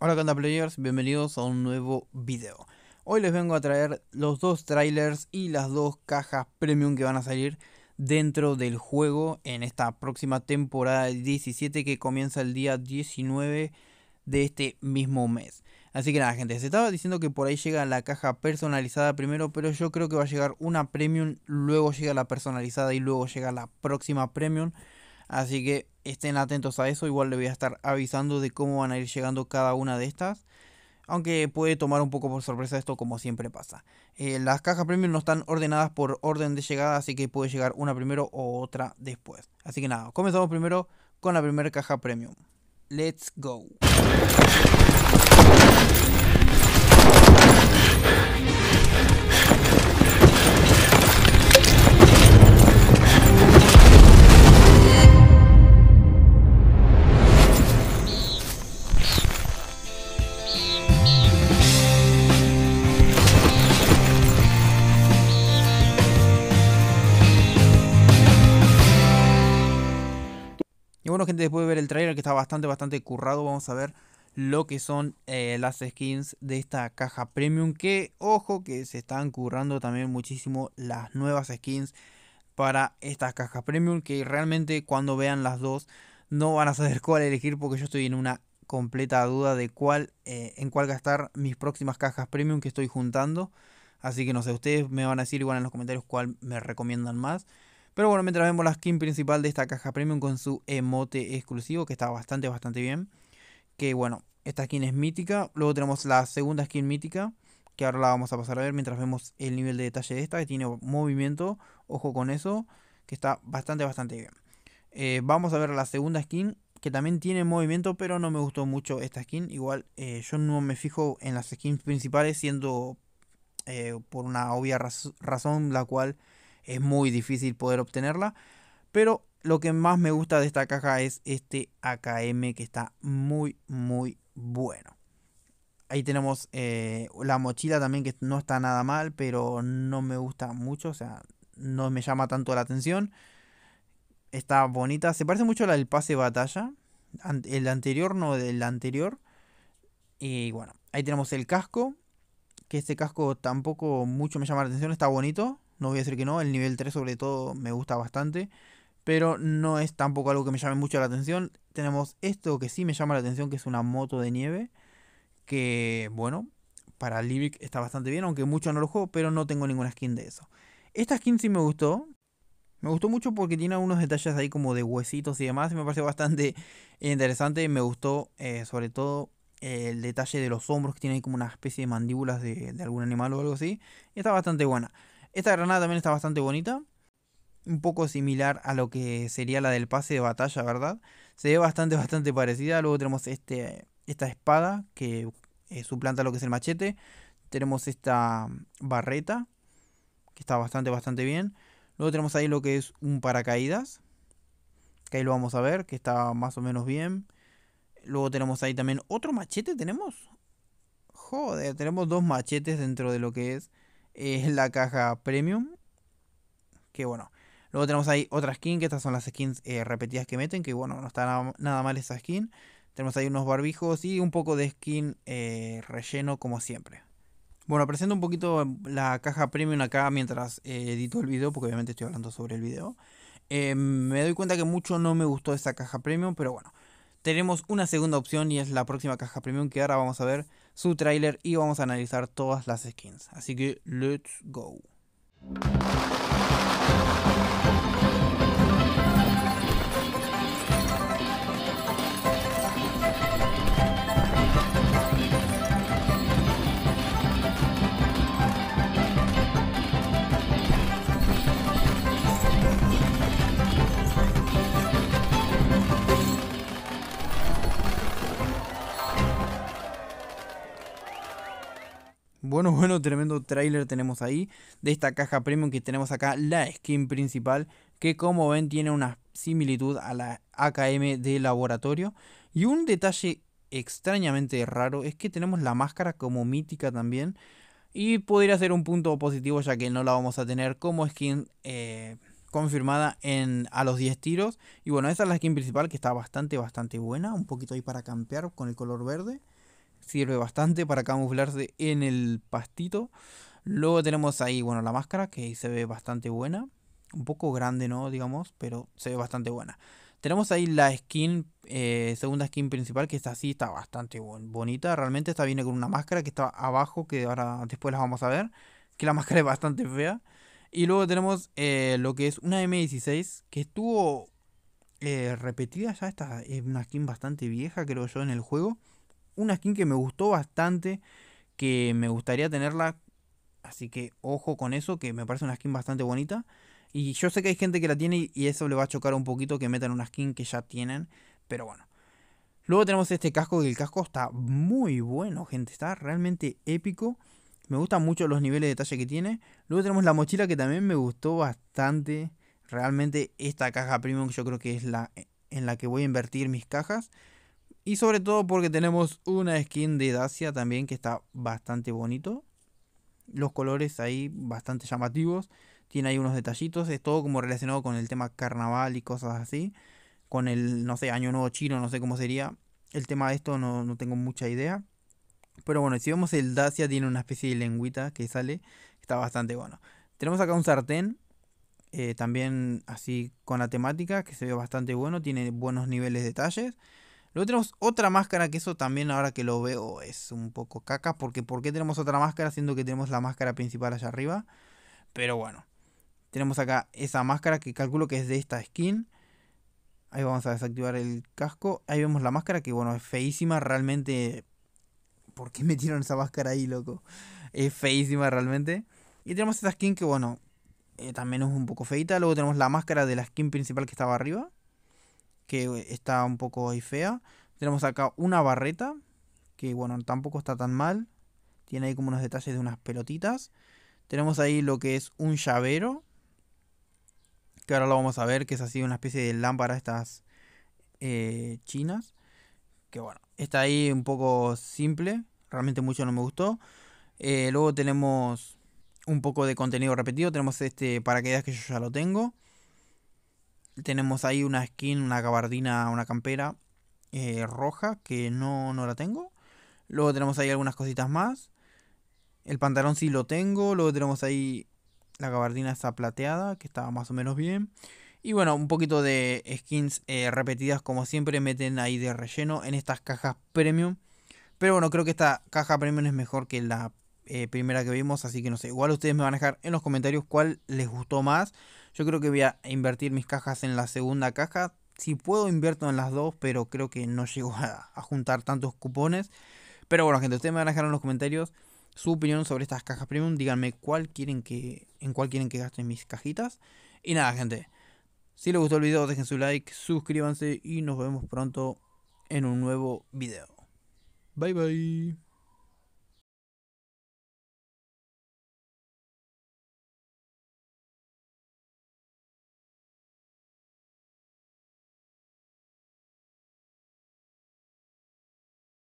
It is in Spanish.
Hola Canta Players, bienvenidos a un nuevo video. Hoy les vengo a traer los dos trailers y las dos cajas premium que van a salir dentro del juego en esta próxima temporada 17 que comienza el día 19 de este mismo mes. Así que nada, gente, se estaba diciendo que por ahí llega la caja personalizada primero, pero yo creo que va a llegar una premium, luego llega la personalizada y luego llega la próxima premium. Así que estén atentos a eso, igual le voy a estar avisando de cómo van a ir llegando cada una de estas. Aunque puede tomar un poco por sorpresa esto como siempre pasa. Eh, las cajas premium no están ordenadas por orden de llegada, así que puede llegar una primero o otra después. Así que nada, comenzamos primero con la primera caja premium. Let's go y bueno, gente, después de ver el trailer que está bastante, bastante currado, vamos a ver lo que son eh, las skins de esta caja premium que ojo que se están currando también muchísimo las nuevas skins para estas cajas premium que realmente cuando vean las dos no van a saber cuál elegir porque yo estoy en una completa duda de cuál eh, en cuál gastar mis próximas cajas premium que estoy juntando así que no sé ustedes me van a decir igual en los comentarios cuál me recomiendan más pero bueno mientras vemos la skin principal de esta caja premium con su emote exclusivo que está bastante bastante bien que bueno, esta skin es mítica. Luego tenemos la segunda skin mítica. Que ahora la vamos a pasar a ver mientras vemos el nivel de detalle de esta. Que tiene movimiento. Ojo con eso. Que está bastante, bastante bien. Eh, vamos a ver la segunda skin. Que también tiene movimiento. Pero no me gustó mucho esta skin. Igual eh, yo no me fijo en las skins principales. Siendo eh, por una obvia razón. La cual es muy difícil poder obtenerla. Pero lo que más me gusta de esta caja es este AKM que está muy, muy bueno. Ahí tenemos eh, la mochila también que no está nada mal, pero no me gusta mucho, o sea, no me llama tanto la atención. Está bonita, se parece mucho a la del pase batalla, el anterior no del anterior. Y bueno, ahí tenemos el casco, que este casco tampoco mucho me llama la atención, está bonito, no voy a decir que no, el nivel 3 sobre todo me gusta bastante pero no es tampoco algo que me llame mucho la atención. Tenemos esto que sí me llama la atención, que es una moto de nieve, que bueno, para livic está bastante bien, aunque mucho no lo juego, pero no tengo ninguna skin de eso. Esta skin sí me gustó. Me gustó mucho porque tiene algunos detalles ahí como de huesitos y demás. me pareció bastante interesante. Me gustó eh, sobre todo el detalle de los hombros que tiene ahí como una especie de mandíbulas de, de algún animal o algo así. está bastante buena. Esta granada también está bastante bonita un poco similar a lo que sería la del pase de batalla, ¿verdad? Se ve bastante, bastante parecida. Luego tenemos este, esta espada que eh, suplanta lo que es el machete. Tenemos esta mm, barreta que está bastante, bastante bien. Luego tenemos ahí lo que es un paracaídas, que ahí lo vamos a ver, que está más o menos bien. Luego tenemos ahí también otro machete, tenemos. Joder, tenemos dos machetes dentro de lo que es eh, la caja premium. Que bueno, Luego tenemos ahí otra skin, que estas son las skins eh, repetidas que meten, que bueno, no está nada, mal esa skin. Tenemos ahí unos barbijos y un poco de skin eh, relleno como siempre. Bueno, presento un poquito la caja premium acá mientras eh, edito el video, porque obviamente estoy hablando sobre el video. Em, me doy cuenta que mucho no me gustó esa caja premium, pero bueno. Tenemos una segunda opción y es la próxima caja premium que ahora vamos a ver su tráiler y vamos a analizar todas las skins. Así que let's go. Bueno, bueno, tremendo trailer tenemos ahí de esta caja premium que tenemos acá, la skin principal, que como ven tiene una similitud a la AKM de laboratorio. Y un detalle extrañamente raro es que tenemos la máscara como mítica también. Y podría ser un punto positivo ya que no la vamos a tener como skin eh, confirmada en, a los 10 tiros. Y bueno, esa es la skin principal que está bastante, bastante buena. Un poquito ahí para campear con el color verde sirve bastante para camuflarse en el pastito. Luego tenemos ahí, bueno, la máscara que se ve bastante buena. Un poco grande, ¿no? Digamos, pero se ve bastante buena. Tenemos ahí la skin, eh, segunda skin principal, que está así, está bastante bonita. Realmente esta viene con una máscara que está abajo, que ahora después la vamos a ver. Que la máscara es bastante fea. Y luego tenemos eh, lo que es una M16, que estuvo eh, repetida ya, esta es una skin bastante vieja, creo yo, en el juego una skin que me gustó bastante, que me gustaría tenerla. Así que ojo con eso, que me parece una skin bastante bonita. Y yo sé que hay gente que la tiene y eso le va a chocar un poquito que metan una skin que ya tienen. Pero bueno. Luego tenemos este casco, que el casco está muy bueno, gente. Está realmente épico. Me gustan mucho los niveles de detalle que tiene. Luego tenemos la mochila que también me gustó bastante. Realmente esta caja premium yo creo que es la en la que voy a invertir mis cajas. Y sobre todo porque tenemos una skin de Dacia también que está bastante bonito. Los colores ahí bastante llamativos. Tiene ahí unos detallitos. Es todo como relacionado con el tema carnaval y cosas así. Con el, no sé, año nuevo chino, no sé cómo sería. El tema de esto no, tengo mucha idea. Pero bueno, si vemos el Dacia tiene una especie de lengüita que sale. Está bastante bueno. Tenemos acá un sartén. Eh, también así con la temática que se ve bastante bueno. Tiene buenos niveles de detalles. Luego tenemos otra máscara, que eso también ahora que lo veo es un poco caca, porque ¿por qué tenemos otra máscara siendo que tenemos la máscara principal allá arriba? Pero bueno, tenemos acá esa máscara que calculo que es de esta skin. Ahí vamos a desactivar el casco. Ahí vemos la máscara que bueno, es feísima realmente. ¿Por qué metieron esa máscara ahí, loco? Es feísima realmente. Y tenemos esta skin que bueno, eh, también es un poco feita. Luego tenemos la máscara de la skin principal que estaba arriba que eh, está un poco ahí fea. Tenemos acá una barreta, que bueno, tampoco está tan mal. Tiene ahí como unos detalles de unas pelotitas. Tenemos ahí lo que es un llavero, que ahora lo vamos a ver, que es así una especie de lámpara estas eh, chinas. Que bueno, está ahí un poco simple, realmente mucho no me gustó. Eh, luego tenemos un poco de contenido repetido, tenemos este paracaídas que yo ya lo tengo tenemos ahí una skin, una gabardina, una campera eh, roja que no, no la tengo. Luego tenemos ahí algunas cositas más. El pantalón sí lo tengo. Luego tenemos ahí la gabardina esa plateada que está más o menos bien. Y bueno, un poquito de skins eh, repetidas como siempre meten ahí de relleno en estas cajas premium. Pero bueno, creo que esta caja premium es mejor que la eh, primera que vimos. Así que no sé, igual ustedes me van a dejar en los comentarios cuál les gustó más. Yo creo que voy a invertir mis cajas en la segunda caja. Si puedo, invierto en las dos, pero creo que no llego a, juntar tantos cupones. Pero bueno, gente, ustedes me van a dejar en los comentarios su opinión sobre estas cajas premium. Díganme cuál quieren que, en cuál quieren que gasten mis cajitas. Y nada, gente. Si les gustó el video, dejen su like, suscríbanse y nos vemos pronto en un nuevo video. Bye bye.